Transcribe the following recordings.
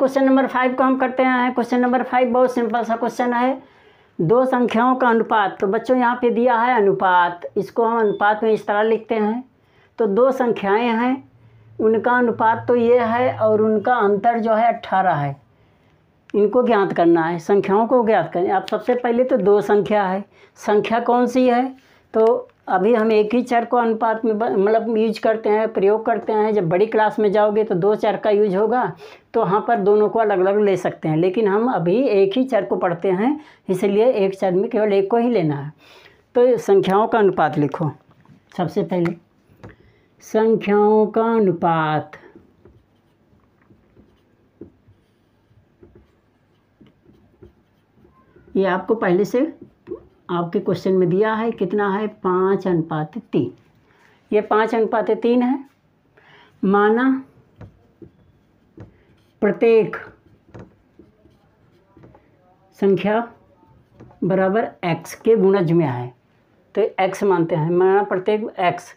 question number five को हम करते हैं क्वेश्चन नंबर फाइव बहुत सिंपल सा क्वेश्चन है दो संख्याओं का अनुपात तो बच्चों यहाँ पे दिया है अनुपात इसको हम अनुपात में इस तरह लिखते हैं तो दो संख्याएं हैं उनका अनुपात तो ये है और उनका अंतर जो है अट्ठारह है इनको ज्ञात करना है संख्याओं को ज्ञात करना आप सबसे पहले तो दो संख्या है संख्या कौन सी है तो अभी हम एक ही चर को अनुपात में मतलब यूज करते हैं प्रयोग करते हैं जब बड़ी क्लास में जाओगे तो दो चर का यूज होगा तो वहाँ पर दोनों को अलग अलग ले सकते हैं लेकिन हम अभी एक ही चर को पढ़ते हैं इसलिए एक चर में केवल एक को ही लेना है तो संख्याओं का अनुपात लिखो सबसे पहले संख्याओं का अनुपात ये आपको पहले से आपके क्वेश्चन में दिया है कितना है पाँच अनुपात तीन ये पाँच अनुपात तीन है माना प्रत्येक संख्या बराबर x के गुणज में आए तो x मानते हैं माना प्रत्येक x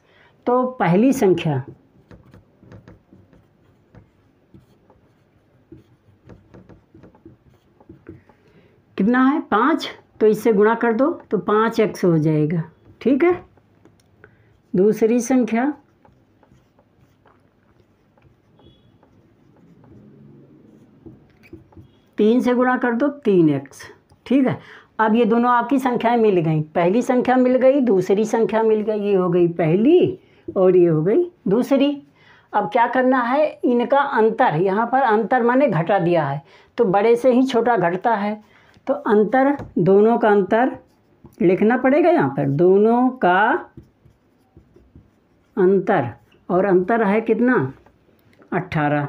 तो पहली संख्या कितना है पाँच तो इससे गुणा कर दो तो पाँच एक्स हो जाएगा ठीक है दूसरी संख्या तीन से गुणा कर दो तीन एक्स ठीक है अब ये दोनों आपकी संख्याएं मिल गई पहली संख्या मिल गई दूसरी संख्या मिल गई ये हो गई पहली और ये हो गई दूसरी अब क्या करना है इनका अंतर यहाँ पर अंतर मैंने घटा दिया है तो बड़े से ही छोटा घटता है तो अंतर दोनों का अंतर लिखना पड़ेगा यहाँ पर दोनों का अंतर और अंतर है कितना अट्ठारह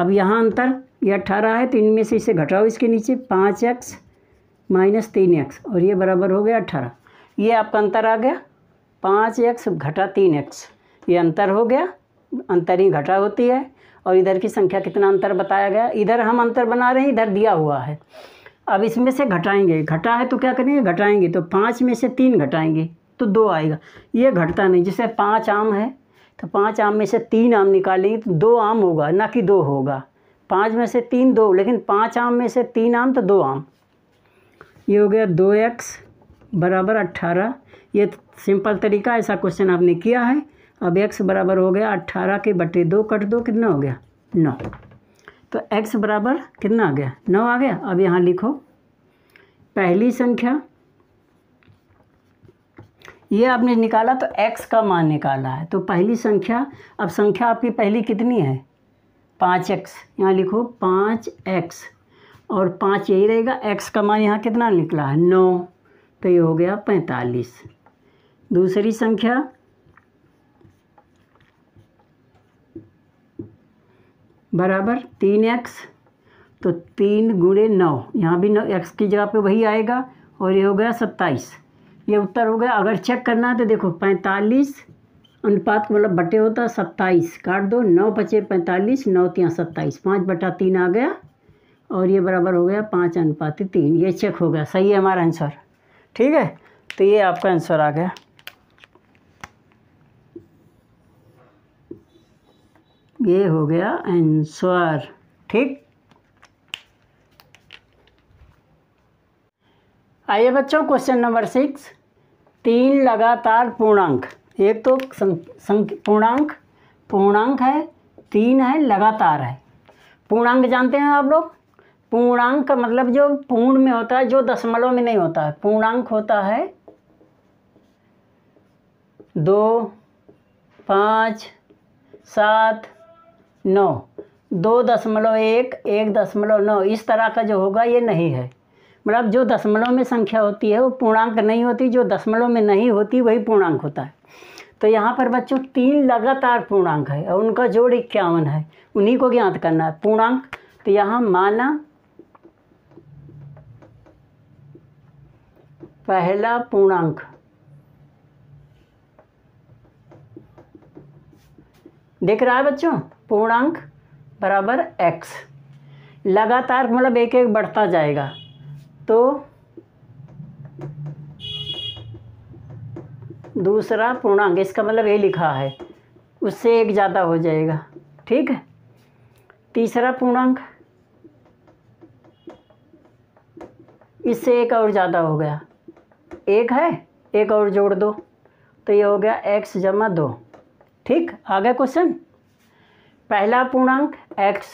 अब यहाँ अंतर ये यह अट्ठारह है तो इनमें से इसे घटाओ इसके नीचे पाँच एक्स माइनस तीन एक्स और ये बराबर हो गया अट्ठारह ये आपका अंतर आ गया पाँच एक्स घटा तीन एक्स ये अंतर हो गया अंतर ही घटा होती है और इधर की संख्या कितना अंतर बताया गया इधर हम अंतर बना रहे हैं इधर दिया हुआ है अब इसमें से घटाएंगे घटा है तो क्या करेंगे घटाएंगे तो पाँच में से तीन घटाएंगे तो दो आएगा ये घटता नहीं जैसे पाँच आम है तो पाँच आम में से तीन आम निकालेंगे तो दो आम होगा ना कि दो होगा पाँच में से तीन दो लेकिन पाँच आम में से तीन आम तो दो आम ये हो गया दो एक्स बराबर अट्ठारह ये सिंपल तरीका ऐसा क्वेश्चन आपने किया है अब एक्स बराबर हो गया अट्ठारह के बटे दो कट दो कितना हो गया नौ तो x बराबर कितना आ गया नौ आ गया अब यहाँ लिखो पहली संख्या ये आपने निकाला तो x का मान निकाला है तो पहली संख्या अब संख्या आपकी पहली कितनी है पाँच एक्स यहाँ लिखो पाँच एक्स और पाँच यही रहेगा x का मान यहाँ कितना निकला है नौ तो ये हो गया पैंतालीस दूसरी संख्या बराबर तीन एक्स तो तीन गुणे नौ यहाँ भी नौ एक्स की जगह पे वही आएगा और ये हो गया सत्ताईस ये उत्तर हो गया अगर चेक करना है तो देखो पैंतालीस अनुपात मतलब बटे होता सत्ताईस काट दो नौ पचे पैंतालीस नौ तिया सत्ताईस पाँच बटा तीन आ गया और ये बराबर हो गया पाँच अनुपात तीन ये चेक हो गया सही है हमारा आंसर ठीक है तो ये आपका आंसर आ गया ये हो गया आंसर ठीक आइए बच्चों क्वेश्चन नंबर सिक्स तीन लगातार पूर्णांक एक तो पूर्णांक पूर्णांक है तीन है लगातार है पूर्णांक जानते हैं आप लोग पूर्णांक का मतलब जो पूर्ण में होता है जो दशमलव में नहीं होता है पूर्णांक होता है दो पाँच सात नौ दो दशमलव एक एक दशमलव नौ इस तरह का जो होगा ये नहीं है मतलब जो दशमलव में संख्या होती है वो पूर्णांक नहीं होती जो दशमलव में नहीं होती वही पूर्णांक होता है तो यहाँ पर बच्चों तीन लगातार पूर्णांक है और उनका जोड़ इक्यावन है उन्हीं को ज्ञात करना है पूर्णांक तो यहाँ माना पहला पूर्णांक देख रहा है बच्चों पूर्णांक बराबर एक्स लगातार मतलब एक एक बढ़ता जाएगा तो दूसरा पूर्णांक इसका मतलब ये लिखा है उससे एक ज़्यादा हो जाएगा ठीक है तीसरा पूर्णांक इससे एक और ज़्यादा हो गया एक है एक और जोड़ दो तो ये हो गया एक्स जमा दो ठीक आ गया क्वेश्चन पहला पूर्णांक एक्स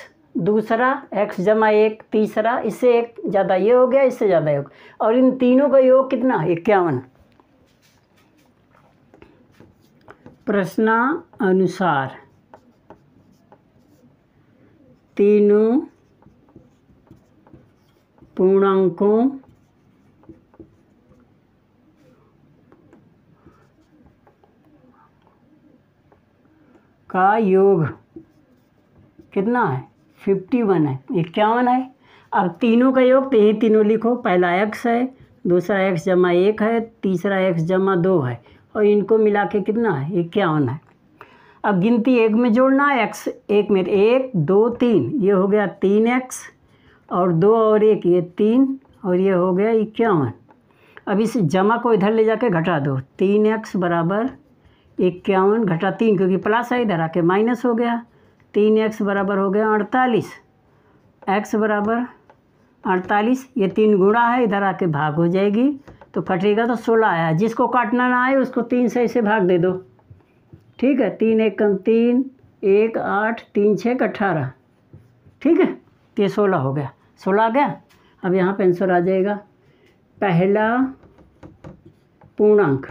दूसरा एक्स जमा एक तीसरा इससे एक ज़्यादा ये हो गया इससे ज़्यादा योग और इन तीनों का योग कितना इक्यावन प्रश्न अनुसार तीनों पूर्णांकों का योग कितना है फिफ्टी वन है इक्यावन है अब तीनों का योग तो यही तीनों लिखो पहला एक्स है दूसरा एक्स जमा एक है तीसरा एक्स जमा दो है और इनको मिला के कितना है इक्यावन है अब गिनती एक में जोड़ना है एक्स एक में एक दो तीन ये हो गया तीन एक्स और दो और एक ये तीन और ये हो गया इक्यावन अब इस जमा को इधर ले जाके घटा दो तीन एक्स बराबर इक्यावन घटा तीन क्योंकि प्लस है इधर आके माइनस हो गया तीन एक्स बराबर हो गया अड़तालीस एक्स बराबर अड़तालीस ये तीन गुणा है इधर आके भाग हो जाएगी तो फटेगा तो सोलह आया जिसको काटना ना आए उसको तीन से ऐसे भाग दे दो ठीक है तीन एक कम तीन एक आठ तीन छः का अट्ठारह ठीक है तो ये सोलह हो गया सोलह आ गया अब यहाँ पर आंसर आ जाएगा पहला पूर्णांक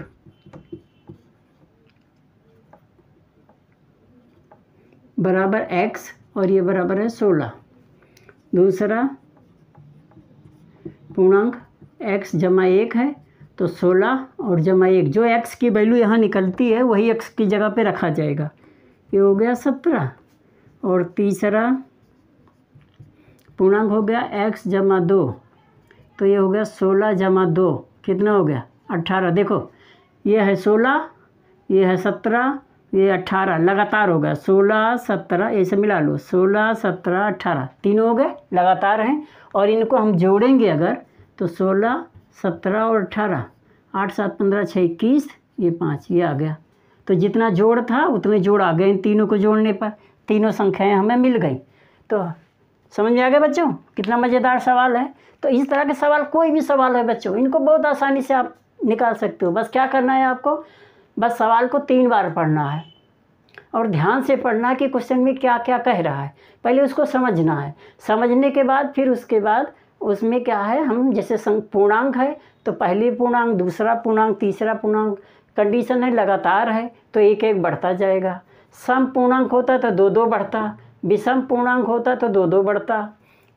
बराबर एक्स और ये बराबर है सोलह दूसरा पूर्णांक एक्स जमा एक है तो सोलह और जमा एक जो एक्स की वैल्यू यहाँ निकलती है वही एक्स की जगह पे रखा जाएगा ये हो गया सत्रह और तीसरा पूर्णांक हो गया एक्स जमा दो तो ये हो गया सोलह जमा दो कितना हो गया अट्ठारह देखो ये है सोलह ये है सत्रह ये अट्ठारह लगातार हो गया सोलह सत्रह ऐसे मिला लो सोलह सत्रह अट्ठारह तीन हो गए लगातार हैं और इनको हम जोड़ेंगे अगर तो सोलह सत्रह और अट्ठारह आठ सात पंद्रह छः इक्कीस ये पाँच ये आ गया तो जितना जोड़ था उतने जोड़ आ गए इन तीनों को जोड़ने पर तीनों संख्याएं हमें मिल गई तो समझ में आ गया बच्चों कितना मज़ेदार सवाल है तो इस तरह के सवाल कोई भी सवाल है बच्चों इनको बहुत आसानी से आप निकाल सकते हो बस क्या करना है आपको बस सवाल को तीन बार पढ़ना है और ध्यान से पढ़ना कि क्वेश्चन में क्या क्या कह रहा है पहले उसको समझना है समझने के बाद फिर उसके बाद उसमें क्या है हम जैसे पूर्णांक है तो पहली पूर्णांक दूसरा पूर्णांक तीसरा पूर्णांक कंडीशन है लगातार है तो एक एक बढ़ता जाएगा सम पूर्णांक होता तो दो दो बढ़ता विषम पूर्णांक होता तो दो दो बढ़ता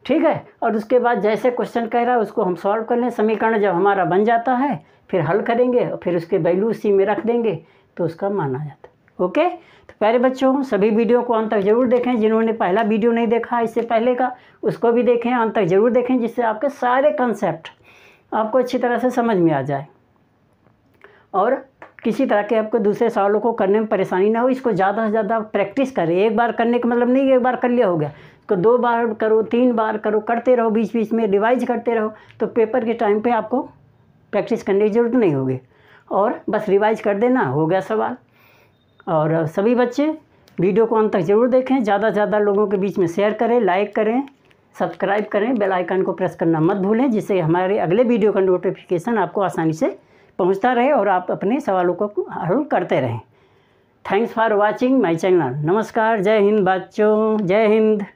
ठीक है और उसके बाद जैसे क्वेश्चन कह रहा है उसको हम सॉल्व कर लें समीकरण जब हमारा बन जाता है फिर हल करेंगे और फिर उसके वैल्यू उसी में रख देंगे तो उसका मान आ जाता है ओके तो प्यारे बच्चों सभी वीडियो को अंत तक जरूर देखें जिन्होंने पहला वीडियो नहीं देखा इससे पहले का उसको भी देखें अंत तक जरूर देखें जिससे आपके सारे कंसेप्ट आपको अच्छी तरह से समझ में आ जाए और किसी तरह के आपको दूसरे सवालों को करने में परेशानी ना हो इसको ज़्यादा से ज़्यादा प्रैक्टिस करें एक बार करने का मतलब नहीं एक बार कर लिया हो गया को दो बार करो तीन बार करो करते रहो बीच बीच में रिवाइज करते रहो तो पेपर के टाइम पे आपको प्रैक्टिस करने की ज़रूरत नहीं होगी और बस रिवाइज कर देना हो गया सवाल और सभी बच्चे वीडियो को अंत तक जरूर देखें ज़्यादा से ज़्यादा लोगों के बीच में शेयर करें लाइक करें सब्सक्राइब करें बेल आइकन को प्रेस करना मत भूलें जिससे हमारे अगले वीडियो का नोटिफिकेशन आपको आसानी से पहुंचता रहे और आप अपने सवालों को हल करते रहें thanks for watching my channel नमस्कार जय हिंद बच्चों जय हिंद